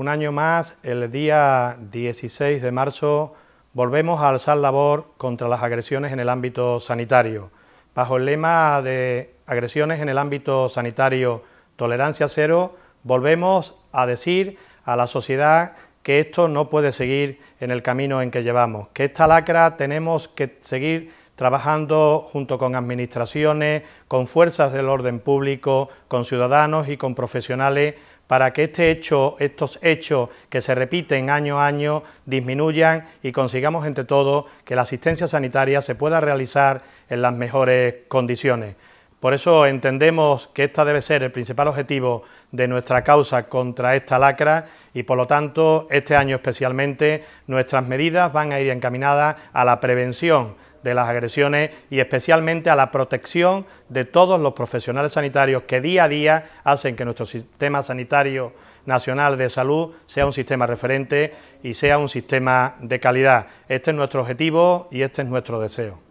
Un año más, el día 16 de marzo, volvemos a alzar labor contra las agresiones en el ámbito sanitario. Bajo el lema de agresiones en el ámbito sanitario, tolerancia cero, volvemos a decir a la sociedad que esto no puede seguir en el camino en que llevamos, que esta lacra tenemos que seguir trabajando junto con administraciones, con fuerzas del orden público, con ciudadanos y con profesionales para que este hecho, estos hechos que se repiten año a año disminuyan y consigamos entre todos... que la asistencia sanitaria se pueda realizar en las mejores condiciones. Por eso entendemos que este debe ser el principal objetivo de nuestra causa contra esta lacra y por lo tanto este año especialmente nuestras medidas van a ir encaminadas a la prevención de las agresiones y especialmente a la protección de todos los profesionales sanitarios que día a día hacen que nuestro sistema sanitario nacional de salud sea un sistema referente y sea un sistema de calidad. Este es nuestro objetivo y este es nuestro deseo.